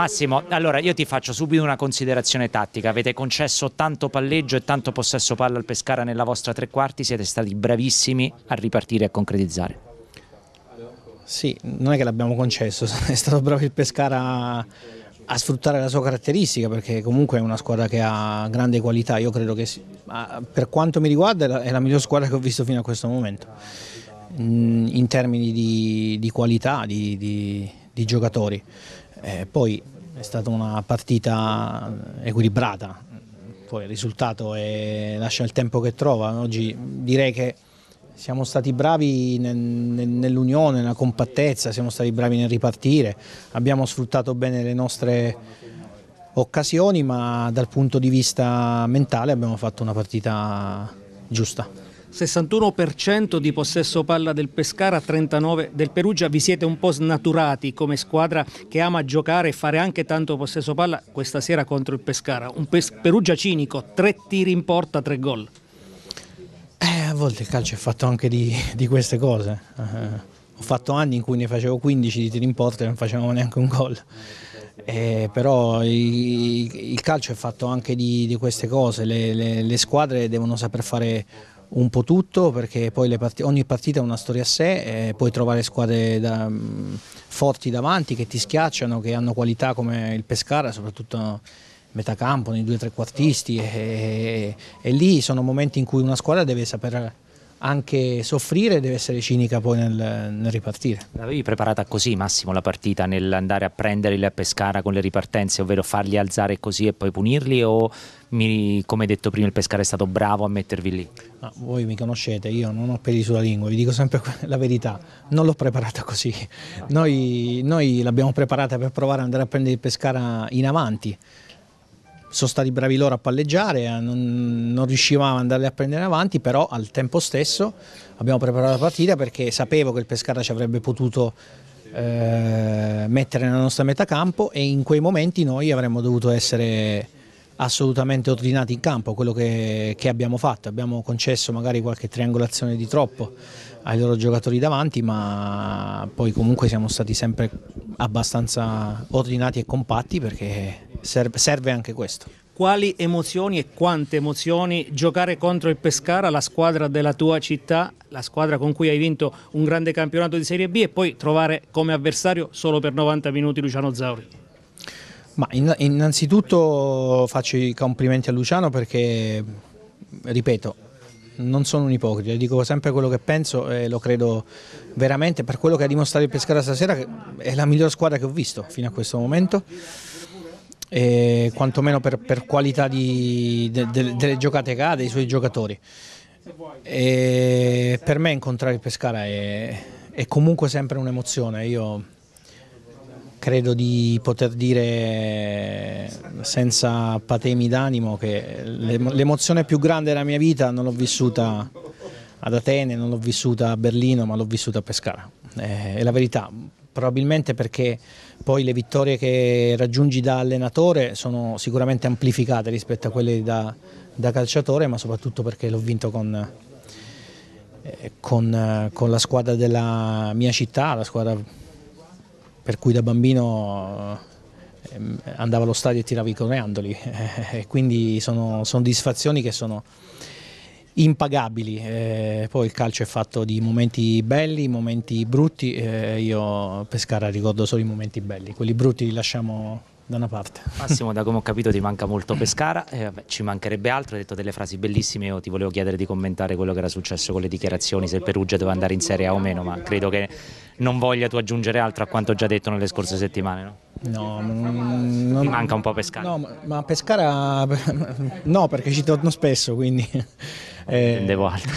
Massimo, allora io ti faccio subito una considerazione tattica. Avete concesso tanto palleggio e tanto possesso palla al Pescara nella vostra tre quarti, siete stati bravissimi a ripartire e a concretizzare. Sì, non è che l'abbiamo concesso, è stato bravo il Pescara a sfruttare la sua caratteristica perché comunque è una squadra che ha grande qualità, io credo che per quanto mi riguarda è la miglior squadra che ho visto fino a questo momento mm, in termini di, di qualità, di, di, di giocatori. Eh, poi è stata una partita equilibrata, poi il risultato è... lascia il tempo che trova. Oggi direi che siamo stati bravi nell'unione, nella compattezza, siamo stati bravi nel ripartire, abbiamo sfruttato bene le nostre occasioni ma dal punto di vista mentale abbiamo fatto una partita giusta. 61% di possesso palla del Pescara, 39% del Perugia. Vi siete un po' snaturati come squadra che ama giocare e fare anche tanto possesso palla questa sera contro il Pescara. Un Pes Perugia cinico, tre tiri in porta, tre gol. Eh, a volte il calcio è fatto anche di, di queste cose. Eh, ho fatto anni in cui ne facevo 15 di tiri in porta e non facevamo neanche un gol. Eh, però il, il, calcio è fatto anche di, di queste cose, le, le, le squadre devono saper fare un po' tutto perché poi partite, ogni partita ha una storia a sé, eh, puoi trovare squadre da, mh, mm, forti davanti che ti schiacciano, che hanno qualità come il Pescara, soprattutto metà campo, nei due trequartisti e, e, e lì sono momenti in cui una squadra deve sapere anche soffrire deve essere cinica poi nel, nel ripartire. L'avevi preparata così Massimo la partita nell'andare a prendere il Pescara con le ripartenze, ovvero farli alzare così e poi punirli o mi, come detto prima il Pescara è stato bravo a mettervi lì? No, voi mi conoscete, io non ho peli sulla lingua, vi dico sempre la verità, non l'ho preparata così, noi, noi l'abbiamo preparata per provare ad andare a prendere il Pescara in avanti sono stati bravi loro a palleggiare, eh, non, non riuscivamo ad andarli a prendere avanti, però al tempo stesso abbiamo preparato la partita perché sapevo che il Pescara ci avrebbe potuto eh, mettere nella nostra metà campo e in quei momenti noi avremmo dovuto essere assolutamente ordinati in campo, quello che, che abbiamo fatto, abbiamo concesso magari qualche triangolazione di troppo ai loro giocatori davanti, ma poi comunque siamo stati sempre abbastanza ordinati e compatti perché serve, serve anche questo quali emozioni e quante emozioni giocare contro il Pescara, la squadra della tua città, la squadra con cui hai vinto un grande campionato di Serie B e poi trovare come avversario solo per 90 minuti Luciano Zauri. Ma innanzitutto faccio i complimenti a Luciano perché, ripeto, non sono un ipocrita, dico sempre quello che penso e lo credo veramente per quello che ha dimostrato il Pescara stasera, che è la miglior squadra che ho visto fino a questo momento. E quantomeno per, per qualità di, de, de, delle giocate che ha, dei suoi giocatori. E per me incontrare il Pescara è, è comunque sempre un'emozione. Io credo di poter dire senza patemi d'animo che l'emozione più grande della mia vita non l'ho vissuta ad Atene, non l'ho vissuta a Berlino, ma l'ho vissuta a Pescara. Eh, è la verità, probabilmente perché poi le vittorie che raggiungi da allenatore sono sicuramente amplificate rispetto a quelle da, da calciatore, ma soprattutto perché l'ho vinto con, eh, con, eh, con la squadra della mia città, la squadra per cui da bambino ehm, andavo allo stadio e tiravo i coneandoli e quindi sono, soddisfazioni che sono impagabili e eh, poi il calcio è fatto di momenti belli, momenti brutti eh, io Pescara ricordo solo i momenti belli quelli brutti li lasciamo da una parte. Massimo, da come ho capito ti manca molto Pescara, eh, vabbè, ci mancherebbe altro, hai detto delle frasi bellissime, io ti volevo chiedere di commentare quello che era successo con le dichiarazioni, se il Perugia doveva andare in Serie A o meno, ma credo che non voglia tu aggiungere altro a quanto già detto nelle scorse settimane, no? No, non... manca un po' Pescara. No, ma Pescara no, perché ci torno spesso, quindi... Eh... Intendevo altro.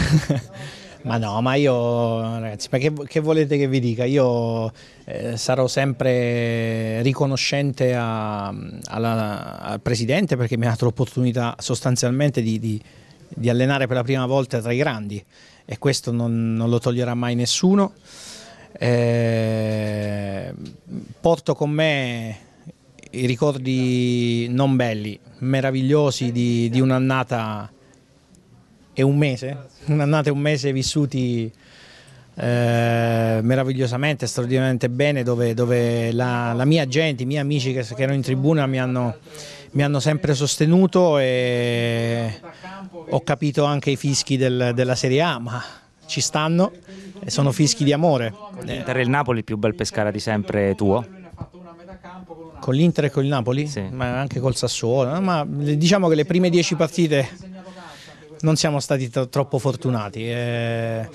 Ma no, ma io ragazzi, ma che, che volete che vi dica? Io eh, sarò sempre riconoscente a, alla, al Presidente perché mi ha dato l'opportunità sostanzialmente di, di, di, allenare per la prima volta tra i grandi e questo non, non lo toglierà mai nessuno. Eh, porto con me i ricordi non belli, meravigliosi di, di un'annata e un mese, un'annata e un mese vissuti eh, meravigliosamente, straordinariamente bene, dove, dove la, la, mia gente, i miei amici che, che erano in tribuna mi hanno, mi hanno, sempre sostenuto e ho capito anche i fischi del, della Serie A, ma ci stanno e sono fischi di amore. Con il Napoli il più bel Pescara di sempre tuo? Con l'Inter e con il Napoli? Sì. Ma anche col Sassuolo, ma diciamo che le prime dieci partite non siamo stati troppo fortunati. Eh,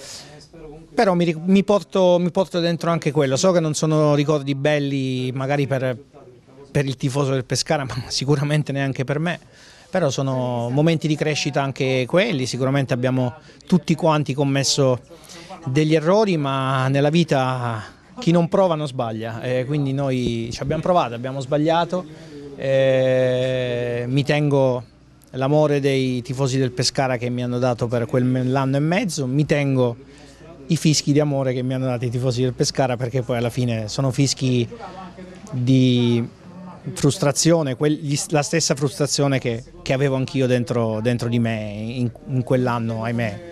però mi, mi, porto, mi, porto, dentro anche quello, so che non sono ricordi belli magari per, per il tifoso del Pescara, ma sicuramente neanche per me però sono momenti di crescita anche quelli, sicuramente abbiamo tutti quanti commesso degli errori, ma nella vita chi non prova non sbaglia, e quindi noi ci abbiamo provato, abbiamo sbagliato, eh, mi tengo l'amore dei tifosi del Pescara che mi hanno dato per quell'anno e mezzo, mi tengo i fischi di amore che mi hanno dato i tifosi del Pescara perché poi alla fine sono fischi di frustrazione, la stessa frustrazione che, avevo anch'io dentro, dentro di me in quell'anno, ahimè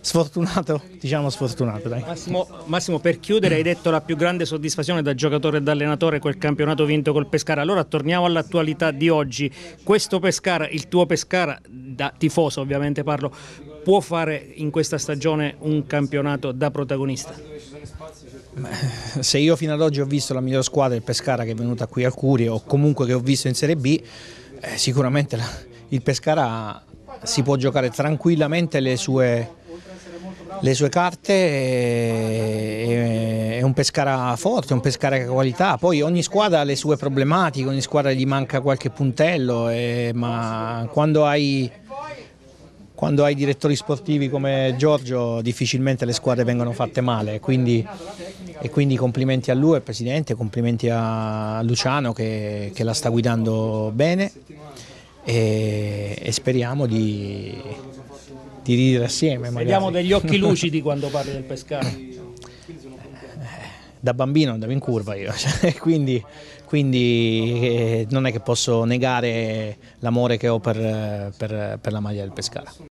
sfortunato, diciamo sfortunato. Dai. Massimo, Massimo, per chiudere hai detto la più grande soddisfazione da giocatore e da allenatore quel campionato vinto col Pescara, allora torniamo all'attualità di oggi, questo Pescara, il tuo Pescara, da tifoso ovviamente parlo, può fare in questa stagione un campionato da protagonista? Se io fino ad oggi ho visto la miglior squadra del Pescara che è venuta qui al Curio o comunque che ho visto in Serie B, eh, sicuramente il Pescara si può giocare tranquillamente le sue le sue carte eh, è, un Pescara forte, un Pescara che qualità, poi ogni squadra ha le sue problematiche, ogni squadra gli manca qualche puntello, eh, ma quando hai quando hai direttori sportivi come Giorgio difficilmente le squadre vengono fatte male quindi, e quindi complimenti a lui, al Presidente, complimenti a Luciano che, che la sta guidando bene e, e speriamo di, di ridere assieme. Vediamo degli occhi lucidi quando parli del Pescara. Eh, da bambino andavo in curva io, cioè, quindi, quindi eh, non è che posso negare l'amore che ho per, per, per la maglia del Pescara.